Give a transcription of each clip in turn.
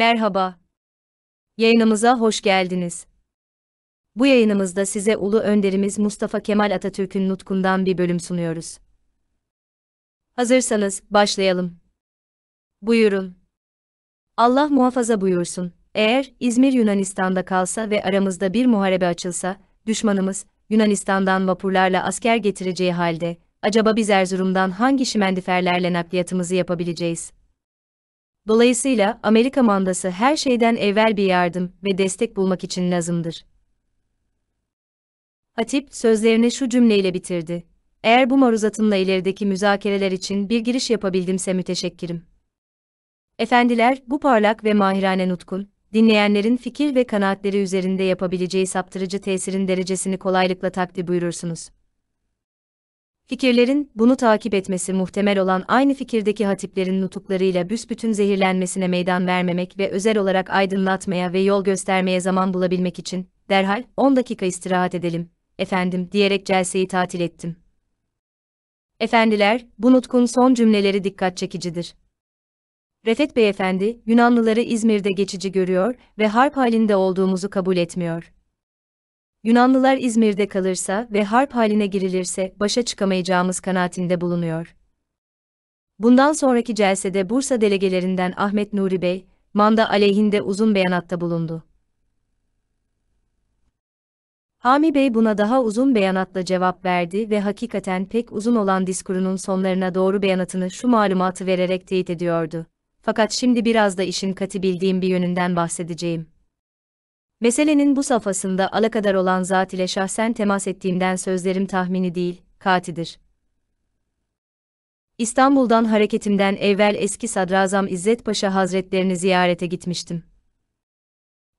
Merhaba. Yayınımıza hoş geldiniz. Bu yayınımızda size ulu önderimiz Mustafa Kemal Atatürk'ün nutkundan bir bölüm sunuyoruz. Hazırsanız başlayalım. Buyurun. Allah muhafaza buyursun. Eğer İzmir Yunanistan'da kalsa ve aramızda bir muharebe açılsa, düşmanımız Yunanistan'dan vapurlarla asker getireceği halde acaba biz Erzurum'dan hangi şimendiferlerle nakliyatımızı yapabileceğiz? Dolayısıyla Amerika mandası her şeyden evvel bir yardım ve destek bulmak için lazımdır. Hatip sözlerini şu cümleyle bitirdi. Eğer bu maruzatımla ilerideki müzakereler için bir giriş yapabildimse müteşekkirim. Efendiler, bu parlak ve mahirane nutkun, dinleyenlerin fikir ve kanaatleri üzerinde yapabileceği saptırıcı tesirin derecesini kolaylıkla takdir buyurursunuz. Fikirlerin, bunu takip etmesi muhtemel olan aynı fikirdeki hatiplerin nutuklarıyla büsbütün zehirlenmesine meydan vermemek ve özel olarak aydınlatmaya ve yol göstermeye zaman bulabilmek için, derhal 10 dakika istirahat edelim, efendim diyerek celseyi tatil ettim. Efendiler, bu nutkun son cümleleri dikkat çekicidir. Refet Beyefendi, Yunanlıları İzmir'de geçici görüyor ve harp halinde olduğumuzu kabul etmiyor. Yunanlılar İzmir'de kalırsa ve harp haline girilirse başa çıkamayacağımız kanaatinde bulunuyor. Bundan sonraki celsede Bursa delegelerinden Ahmet Nuri Bey, manda aleyhinde uzun beyanatta bulundu. Hami Bey buna daha uzun beyanatla cevap verdi ve hakikaten pek uzun olan diskurunun sonlarına doğru beyanatını şu malumatı vererek teyit ediyordu. Fakat şimdi biraz da işin katı bildiğim bir yönünden bahsedeceğim. Meselenin bu safhasında alakadar olan zat ile şahsen temas ettiğimden sözlerim tahmini değil, katidir. İstanbul'dan hareketimden evvel eski Sadrazam İzzet Paşa Hazretlerini ziyarete gitmiştim.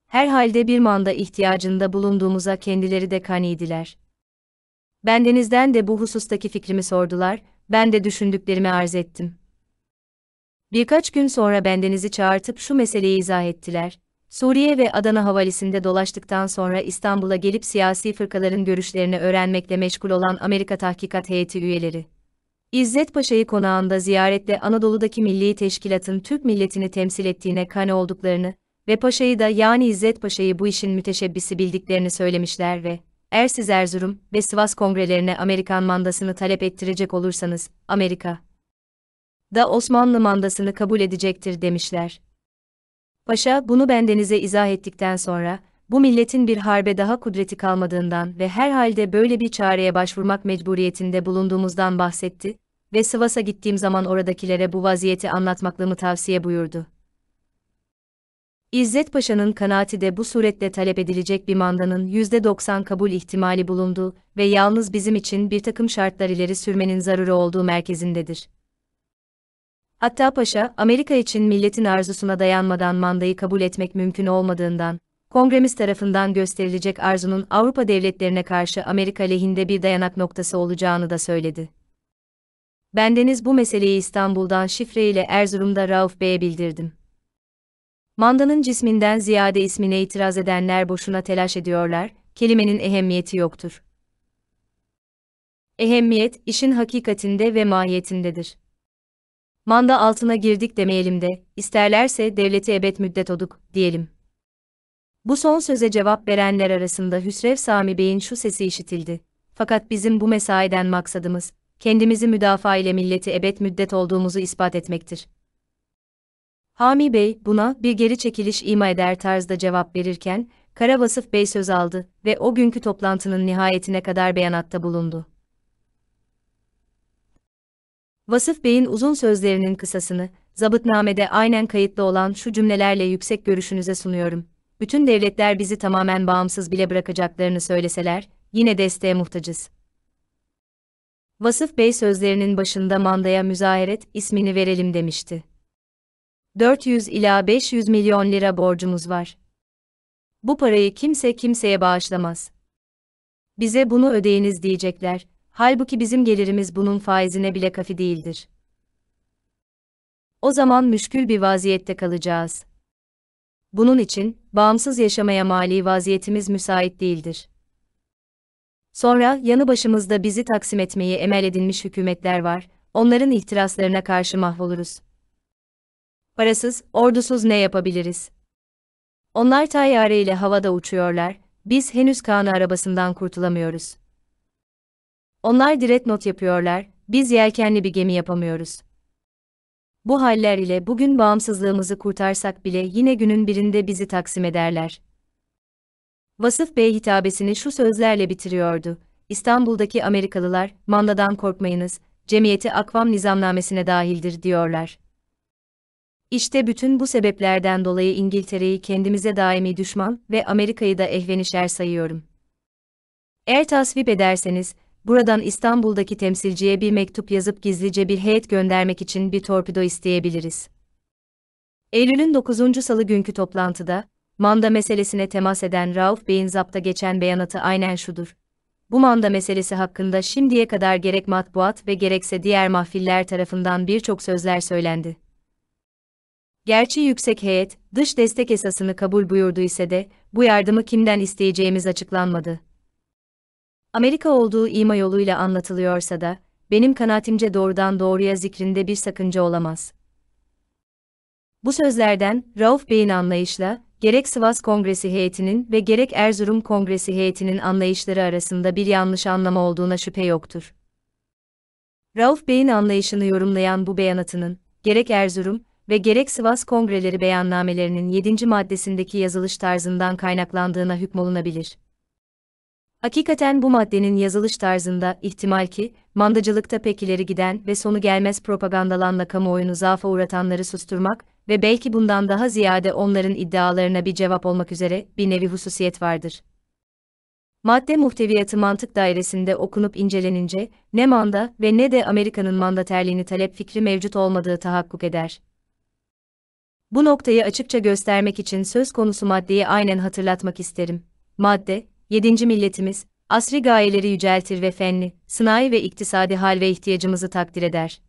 Herhalde bir manda ihtiyacında bulunduğumuza kendileri de kaniydiler. Bendenizden de bu husustaki fikrimi sordular, ben de düşündüklerimi arz ettim. Birkaç gün sonra bendenizi çağırtıp şu meseleyi izah ettiler. Suriye ve Adana havalisinde dolaştıktan sonra İstanbul'a gelip siyasi fırkaların görüşlerini öğrenmekle meşgul olan Amerika Tahkikat Heyeti üyeleri. İzzet Paşa'yı konağında ziyaretle Anadolu'daki milli teşkilatın Türk milletini temsil ettiğine kane olduklarını ve Paşa'yı da yani İzzet Paşa'yı bu işin müteşebbisi bildiklerini söylemişler ve Ersiz Erzurum ve Sivas kongrelerine Amerikan mandasını talep ettirecek olursanız, Amerika da Osmanlı mandasını kabul edecektir demişler. Paşa bunu bendenize izah ettikten sonra, bu milletin bir harbe daha kudreti kalmadığından ve herhalde böyle bir çareye başvurmak mecburiyetinde bulunduğumuzdan bahsetti ve Sivas'a gittiğim zaman oradakilere bu vaziyeti anlatmaklımı tavsiye buyurdu. İzzet Paşa'nın kanaati de bu suretle talep edilecek bir mandanın %90 kabul ihtimali bulunduğu ve yalnız bizim için bir takım şartlar ileri sürmenin zaruri olduğu merkezindedir. Hatta Paşa, Amerika için milletin arzusuna dayanmadan mandayı kabul etmek mümkün olmadığından, kongremiz tarafından gösterilecek arzunun Avrupa devletlerine karşı Amerika lehinde bir dayanak noktası olacağını da söyledi. Bendeniz bu meseleyi İstanbul'dan şifre ile Erzurum'da Rauf Bey'e bildirdim. Mandanın cisminden ziyade ismine itiraz edenler boşuna telaş ediyorlar, kelimenin ehemmiyeti yoktur. Ehemmiyet, işin hakikatinde ve mahiyetindedir manda altına girdik demeyelim de, isterlerse devleti ebed müddet oduk, diyelim. Bu son söze cevap verenler arasında Hüsrev Sami Bey'in şu sesi işitildi. Fakat bizim bu mesaiden maksadımız, kendimizi müdafaa ile milleti ebed müddet olduğumuzu ispat etmektir. Hami Bey, buna bir geri çekiliş ima eder tarzda cevap verirken, Kara Vasıf Bey söz aldı ve o günkü toplantının nihayetine kadar beyanatta bulundu. Vasıf Bey'in uzun sözlerinin kısasını, zabıtnamede aynen kayıtlı olan şu cümlelerle yüksek görüşünüze sunuyorum. Bütün devletler bizi tamamen bağımsız bile bırakacaklarını söyleseler, yine desteğe muhtacız. Vasıf Bey sözlerinin başında mandaya müzaheret ismini verelim demişti. 400 ila 500 milyon lira borcumuz var. Bu parayı kimse kimseye bağışlamaz. Bize bunu ödeyiniz diyecekler. Halbuki bizim gelirimiz bunun faizine bile kafi değildir. O zaman müşkül bir vaziyette kalacağız. Bunun için, bağımsız yaşamaya mali vaziyetimiz müsait değildir. Sonra, yanı başımızda bizi taksim etmeyi emel edinmiş hükümetler var, onların ihtiraslarına karşı mahvoluruz. Parasız, ordusuz ne yapabiliriz? Onlar tayyare ile havada uçuyorlar, biz henüz Kaan'ı arabasından kurtulamıyoruz. Onlar not yapıyorlar, biz yelkenli bir gemi yapamıyoruz. Bu haller ile bugün bağımsızlığımızı kurtarsak bile yine günün birinde bizi taksim ederler. Vasıf Bey hitabesini şu sözlerle bitiriyordu. İstanbul'daki Amerikalılar, mandadan korkmayınız, cemiyeti akvam nizamnamesine dahildir diyorlar. İşte bütün bu sebeplerden dolayı İngiltere'yi kendimize daimi düşman ve Amerika'yı da ehvenişer sayıyorum. Eğer tasvip ederseniz, buradan İstanbul'daki temsilciye bir mektup yazıp gizlice bir heyet göndermek için bir torpido isteyebiliriz. Eylül'ün 9. salı günkü toplantıda, manda meselesine temas eden Rauf Bey'in zapta geçen beyanatı aynen şudur. Bu manda meselesi hakkında şimdiye kadar gerek matbuat ve gerekse diğer mahfiller tarafından birçok sözler söylendi. Gerçi yüksek heyet, dış destek esasını kabul buyurdu ise de, bu yardımı kimden isteyeceğimiz açıklanmadı. Amerika olduğu ima yoluyla anlatılıyorsa da, benim kanaatimce doğrudan doğruya zikrinde bir sakınca olamaz. Bu sözlerden, Rauf Bey'in anlayışla, gerek Sivas Kongresi heyetinin ve gerek Erzurum Kongresi heyetinin anlayışları arasında bir yanlış anlama olduğuna şüphe yoktur. Rauf Bey'in anlayışını yorumlayan bu beyanatının, gerek Erzurum ve gerek Sivas Kongreleri beyannamelerinin 7. maddesindeki yazılış tarzından kaynaklandığına hükmolunabilir. Hakikaten bu maddenin yazılış tarzında ihtimal ki, mandacılıkta pekileri giden ve sonu gelmez propagandalanla kamuoyunu zaafa uğratanları susturmak ve belki bundan daha ziyade onların iddialarına bir cevap olmak üzere bir nevi hususiyet vardır. Madde muhteviyatı mantık dairesinde okunup incelenince, ne manda ve ne de Amerika'nın mandaterliğini talep fikri mevcut olmadığı tahakkuk eder. Bu noktayı açıkça göstermek için söz konusu maddeyi aynen hatırlatmak isterim. Madde, 7. milletimiz, asri gayeleri yüceltir ve fenli, sınai ve iktisadi hal ve ihtiyacımızı takdir eder.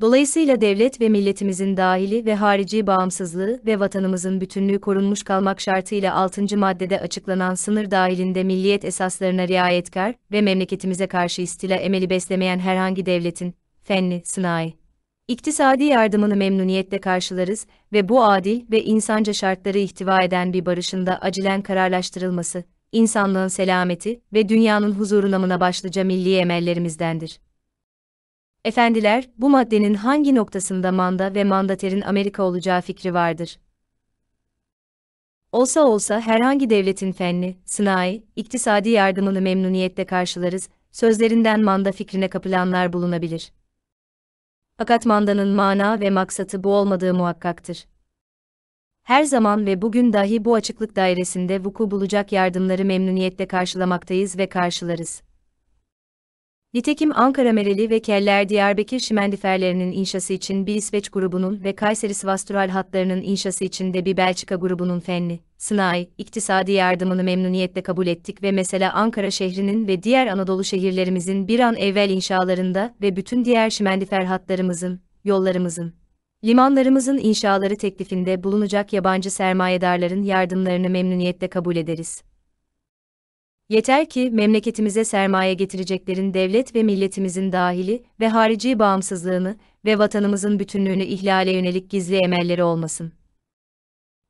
Dolayısıyla devlet ve milletimizin dahili ve harici bağımsızlığı ve vatanımızın bütünlüğü korunmuş kalmak şartıyla 6. maddede açıklanan sınır dahilinde milliyet esaslarına riayetkar ve memleketimize karşı istila emeli beslemeyen herhangi devletin, fenli, sınai, iktisadi yardımını memnuniyetle karşılarız ve bu adil ve insanca şartları ihtiva eden bir barışın da acilen kararlaştırılması, insanlığın selameti ve dünyanın huzurunamına başlıca milli emellerimizdendir. Efendiler, bu maddenin hangi noktasında manda ve mandaterin Amerika olacağı fikri vardır. Olsa olsa herhangi devletin fenli, sınai, iktisadi yardımını memnuniyetle karşılarız, sözlerinden manda fikrine kapılanlar bulunabilir. Fakat mandanın mana ve maksatı bu olmadığı muhakkaktır. Her zaman ve bugün dahi bu açıklık dairesinde vuku bulacak yardımları memnuniyetle karşılamaktayız ve karşılarız. Nitekim Ankara Mereli ve Keller Diyarbakır Şimendiferlerinin inşası için bir İsveç grubunun ve Kayseri Sivastral hatlarının inşası için de bir Belçika grubunun fenli, sınai, iktisadi yardımını memnuniyetle kabul ettik ve mesela Ankara şehrinin ve diğer Anadolu şehirlerimizin bir an evvel inşalarında ve bütün diğer Şimendifer hatlarımızın, yollarımızın, Limanlarımızın inşaları teklifinde bulunacak yabancı sermayedarların yardımlarını memnuniyetle kabul ederiz. Yeter ki memleketimize sermaye getireceklerin devlet ve milletimizin dahili ve harici bağımsızlığını ve vatanımızın bütünlüğünü ihlale yönelik gizli emelleri olmasın.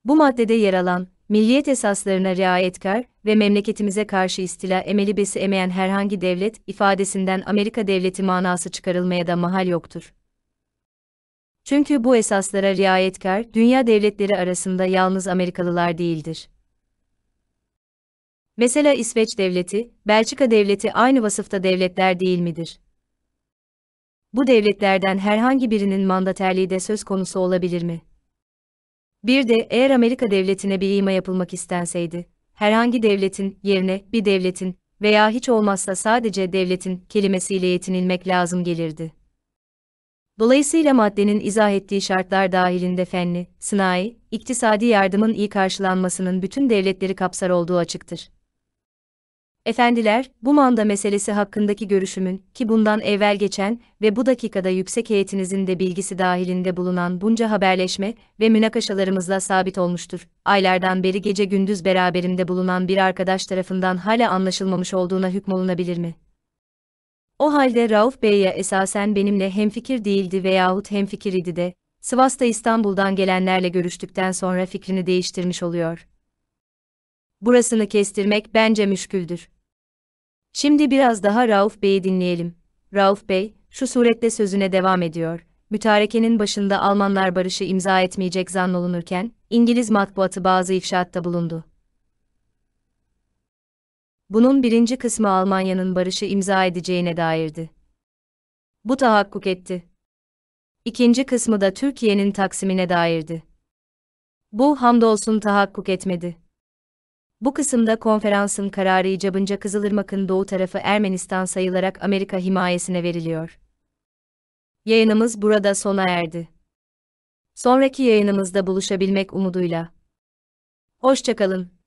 Bu maddede yer alan, milliyet esaslarına riayetkar ve memleketimize karşı istila emeli besi emeyen herhangi devlet ifadesinden Amerika devleti manası çıkarılmaya da mahal yoktur. Çünkü bu esaslara riayetkar, dünya devletleri arasında yalnız Amerikalılar değildir. Mesela İsveç devleti, Belçika devleti aynı vasıfta devletler değil midir? Bu devletlerden herhangi birinin mandaterliği de söz konusu olabilir mi? Bir de eğer Amerika devletine bir ima yapılmak istenseydi, herhangi devletin yerine bir devletin veya hiç olmazsa sadece devletin kelimesiyle yetinilmek lazım gelirdi. Dolayısıyla maddenin izah ettiği şartlar dahilinde fenli, sınai, iktisadi yardımın iyi karşılanmasının bütün devletleri kapsar olduğu açıktır. Efendiler, bu manda meselesi hakkındaki görüşümün, ki bundan evvel geçen ve bu dakikada yüksek heyetinizin de bilgisi dahilinde bulunan bunca haberleşme ve münakaşalarımızla sabit olmuştur. Aylardan beri gece gündüz beraberimde bulunan bir arkadaş tarafından hala anlaşılmamış olduğuna hükmolunabilir mi? O halde Rauf Bey'e esasen benimle hemfikir değildi veyahut hemfikir idi de, Sivas'ta İstanbul'dan gelenlerle görüştükten sonra fikrini değiştirmiş oluyor. Burasını kestirmek bence müşküldür. Şimdi biraz daha Rauf Bey'i dinleyelim. Rauf Bey, şu suretle sözüne devam ediyor. Mütarekenin başında Almanlar barışı imza etmeyecek zannolunurken, İngiliz matbuatı bazı ifşaatta bulundu bunun birinci kısmı Almanya'nın barışı imza edeceğine dairdi. Bu tahakkuk etti. İkinci kısmı da Türkiye'nin taksimine dairdi. Bu hamdolsun tahakkuk etmedi. Bu kısımda konferansın kararı icabınca Kızılırmak'ın doğu tarafı Ermenistan sayılarak Amerika himayesine veriliyor. Yayınımız burada sona erdi. Sonraki yayınımızda buluşabilmek umuduyla. Hoşçakalın.